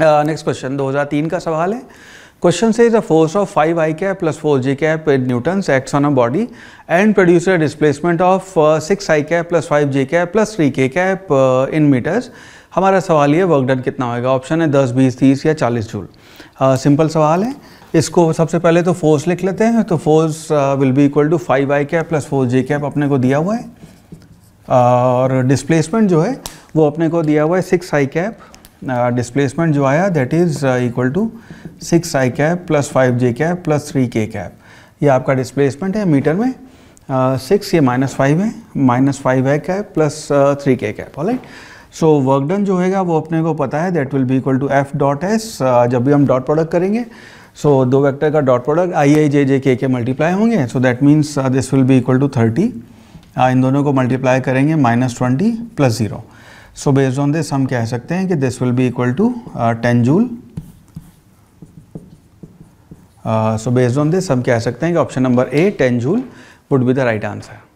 next question 2003 का सवाल है क्वेश्चन से is the force of five I cap plus four G cap in Newton acts on a body and produce displacement of six I cap plus five G cap plus three K cap in metres हमारा सवाल ये work done कितना होगा option है दस बीस तीस या चालीस जूल सिंपल uh, सवाल है इसको सबसे पहले तो फोर्स लिख लेते हैं तो force will be equal to five I cap plus four G cap अपने को दिया हुआ है uh, और डिस्प्लेसमेंट जो है वो अपने को दिया हुआ है six I cap displacement uh, जो आया that is equal to six I cap plus five J cap plus three K cap ये आपका डिस्प्लेसमेंट है मीटर में सिक्स uh, ये माइनस फाइव है माइनस फाइव है cap plus three K cap alright so work done जो होगा वो अपने को पता है that will be equal to F dot S जब भी हम डॉट प्रोडक्ट करेंगे सो so, दो वेक्टर का dot product I I J J K K multiply होंगे so that means this will be equal to thirty इन दोनों को मल्टीप्लाई करेंगे minus twenty plus zero so based on this हम कह सकते हैं कि this will be equal to ten joule so based on this हम कह सकते हैं कि option number A ten joule would be the right answer